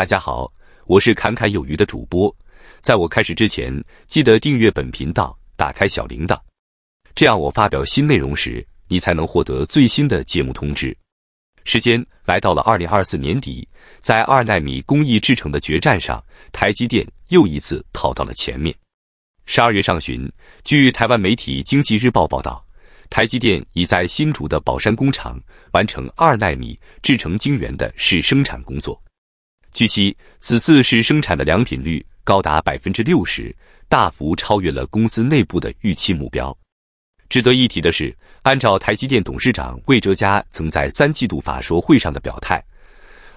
大家好，我是侃侃有余的主播。在我开始之前，记得订阅本频道，打开小铃铛，这样我发表新内容时，你才能获得最新的节目通知。时间来到了二零二四年底，在二纳米工艺制成的决战上，台积电又一次跑到了前面。十二月上旬，据台湾媒体《经济日报》报道，台积电已在新竹的宝山工厂完成二纳米制成晶圆的试生产工作。据悉，此次是生产的良品率高达百分之六十，大幅超越了公司内部的预期目标。值得一提的是，按照台积电董事长魏哲嘉曾在三季度法说会上的表态，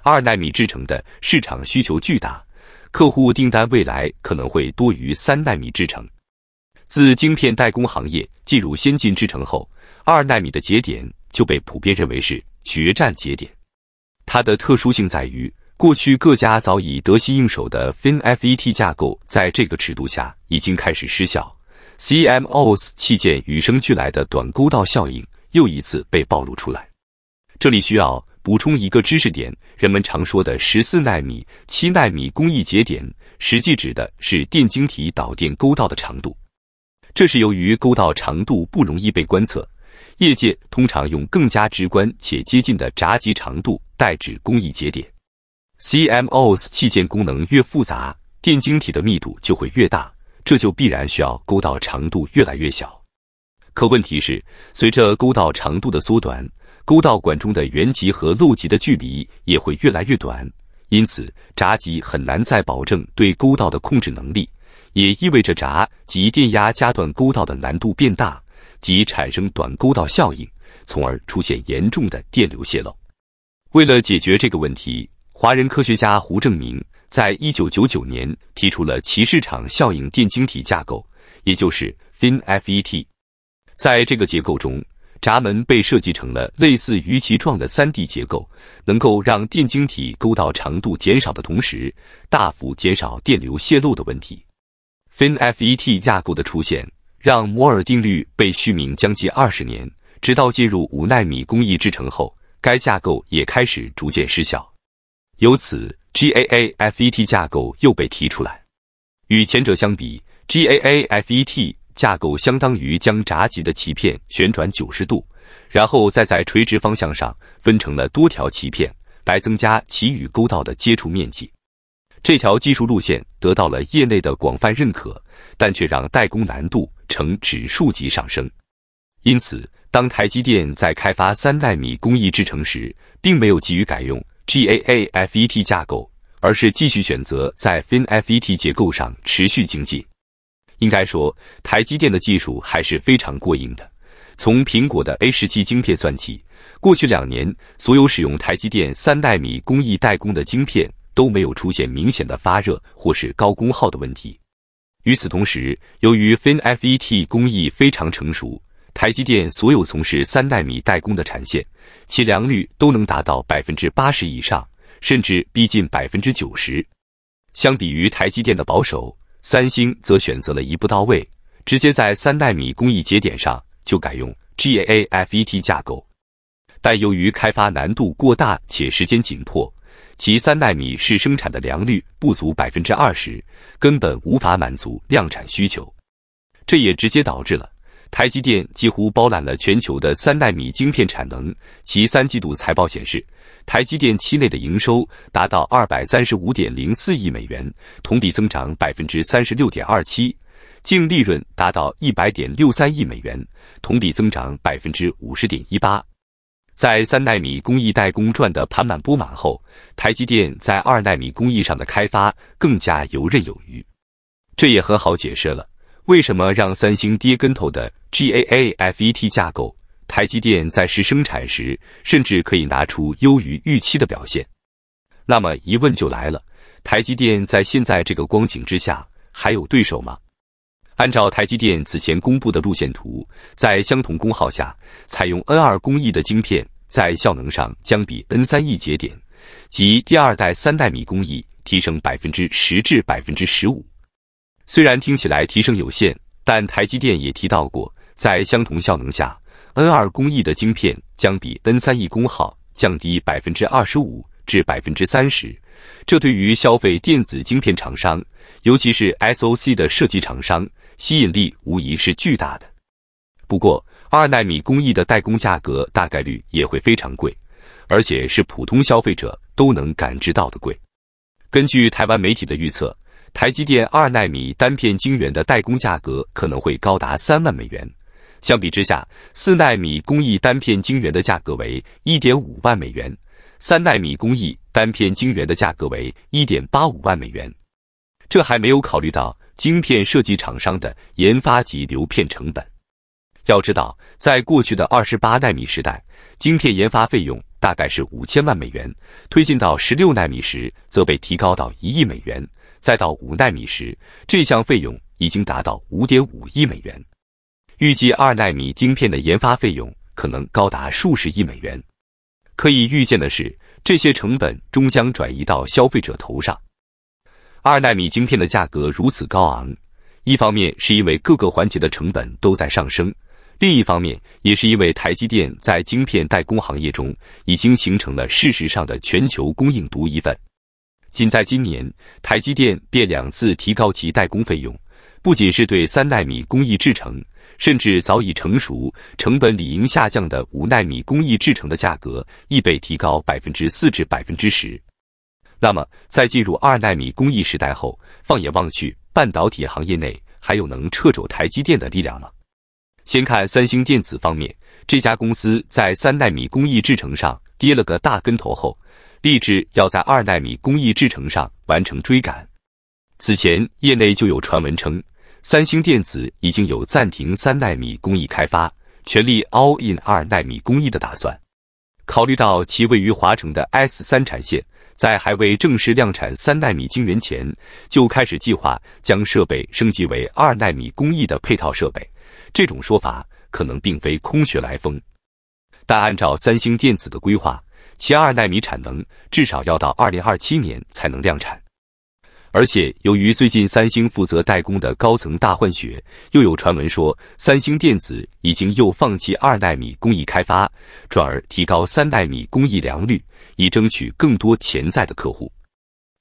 二纳米制程的市场需求巨大，客户订单未来可能会多于三纳米制程。自晶片代工行业进入先进制程后，二纳米的节点就被普遍认为是决战节点。它的特殊性在于。过去各家早已得心应手的 FinFET 架构，在这个尺度下已经开始失效，CMOS 器件与生俱来的短沟道效应又一次被暴露出来。这里需要补充一个知识点：人们常说的十四纳米、七纳米工艺节点，实际指的是电晶体导电沟道的长度。这是由于沟道长度不容易被观测，业界通常用更加直观且接近的闸极长度代指工艺节点。CMOS 器件功能越复杂，电晶体的密度就会越大，这就必然需要沟道长度越来越小。可问题是，随着沟道长度的缩短，沟道管中的原极和漏极的距离也会越来越短，因此闸极很难再保证对沟道的控制能力，也意味着闸极电压加断沟道的难度变大，即产生短沟道效应，从而出现严重的电流泄漏。为了解决这个问题。华人科学家胡正明在1999年提出了其市场效应电晶体架构，也就是 FinFET。在这个结构中，闸门被设计成了类似鱼鳍状的 3D 结构，能够让电晶体沟道长度减少的同时，大幅减少电流泄漏的问题。FinFET 架构的出现，让摩尔定律被续命将近二十年，直到进入五纳米工艺制程后，该架构也开始逐渐失效。由此，GAAFET 架构又被提出来。与前者相比，GAAFET 架构相当于将闸极的鳍片旋转九十度，然后再在垂直方向上分成了多条鳍片，来增加鳍与沟道的接触面积。这条技术路线得到了业内的广泛认可，但却让代工难度呈指数级上升。因此，当台积电在开发三纳米工艺制程时，并没有急于改用。GAAFET 架构，而是继续选择在 FinFET 结构上持续精进。应该说，台积电的技术还是非常过硬的。从苹果的 A 十七晶片算起，过去两年所有使用台积电三代米工艺代工的晶片都没有出现明显的发热或是高功耗的问题。与此同时，由于 FinFET 工艺非常成熟。台积电所有从事三纳米代工的产线，其良率都能达到百分之八十以上，甚至逼近百分之九十。相比于台积电的保守，三星则选择了一步到位，直接在三纳米工艺节点上就改用 GAAFET 架构。但由于开发难度过大且时间紧迫，其三纳米是生产的良率不足百分之二十，根本无法满足量产需求。这也直接导致了。台积电几乎包揽了全球的三纳米晶片产能。其三季度财报显示，台积电期内的营收达到二百三十五点零四亿美元，同比增长百分之三十六点二七，净利润达到一百点六三亿美元，同比增长百分之五十点一八。在三纳米工艺代工赚得盆满钵满后，台积电在二纳米工艺上的开发更加游刃有余，这也很好解释了。为什么让三星跌跟头的 GAAFET 架构，台积电在试生产时甚至可以拿出优于预期的表现？那么疑问就来了，台积电在现在这个光景之下还有对手吗？按照台积电此前公布的路线图，在相同功耗下，采用 N2 工艺的晶片在效能上将比 N3E 节点及第二代三代米工艺提升百分之十至百分之十五。虽然听起来提升有限，但台积电也提到过，在相同效能下，N 二工艺的晶片将比 N 三 E 功耗降低百分之二十五至百分之三十。这对于消费电子晶片厂商，尤其是 SOC 的设计厂商，吸引力无疑是巨大的。不过，二纳米工艺的代工价格大概率也会非常贵，而且是普通消费者都能感知到的贵。根据台湾媒体的预测。台积电二纳米单片晶圆的代工价格可能会高达三万美元。相比之下，四纳米工艺单片晶圆的价格为一点五万美元，三纳米工艺单片晶圆的价格为一点八五万美元。这还没有考虑到晶片设计厂商的研发及流片成本。要知道，在过去的二十八纳米时代，晶片研发费用。大概是五千万美元，推进到十六纳米时，则被提高到一亿美元；再到五纳米时，这项费用已经达到五点五亿美元。预计二纳米晶片的研发费用可能高达数十亿美元。可以预见的是，这些成本终将转移到消费者头上。二纳米晶片的价格如此高昂，一方面是因为各个环节的成本都在上升。另一方面，也是因为台积电在晶片代工行业中已经形成了事实上的全球供应独一份。仅在今年，台积电便两次提高其代工费用，不仅是对三纳米工艺制成，甚至早已成熟、成本理应下降的五纳米工艺制成的价格亦被提高百分之四至百分之十。那么，在进入二纳米工艺时代后，放眼望去，半导体行业内还有能掣肘台积电的力量吗？先看三星电子方面，这家公司在三纳米工艺制程上跌了个大跟头后，立志要在二纳米工艺制程上完成追赶。此前，业内就有传闻称，三星电子已经有暂停三纳米工艺开发，全力 all in 二纳米工艺的打算。考虑到其位于华城的 S 三产线。在还未正式量产三纳米晶圆前，就开始计划将设备升级为二纳米工艺的配套设备。这种说法可能并非空穴来风，但按照三星电子的规划，其二纳米产能至少要到二零二七年才能量产。而且，由于最近三星负责代工的高层大换血，又有传闻说三星电子已经又放弃二纳米工艺开发，转而提高三纳米工艺良率，以争取更多潜在的客户。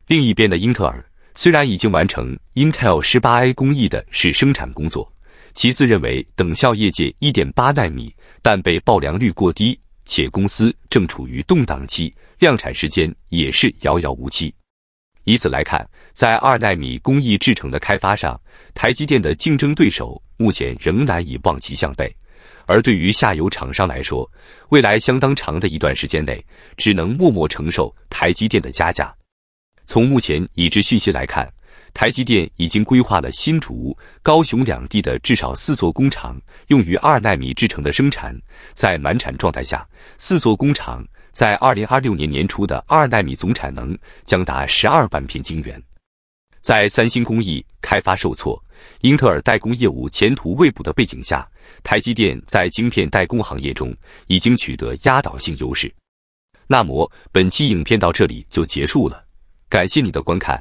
另一边的英特尔，虽然已经完成 Intel 十八 A 工艺的是生产工作，其次认为等效业界一点八纳米，但被爆良率过低，且公司正处于动荡期，量产时间也是遥遥无期。以此来看，在二纳米工艺制成的开发上，台积电的竞争对手目前仍难以望其项背。而对于下游厂商来说，未来相当长的一段时间内，只能默默承受台积电的加价。从目前已知信息来看。台积电已经规划了新竹、高雄两地的至少四座工厂，用于二纳米制程的生产。在满产状态下，四座工厂在二零二六年年初的二纳米总产能将达十二万片晶圆。在三星工艺开发受挫、英特尔代工业务前途未卜的背景下，台积电在晶片代工行业中已经取得压倒性优势。那么，本期影片到这里就结束了，感谢你的观看。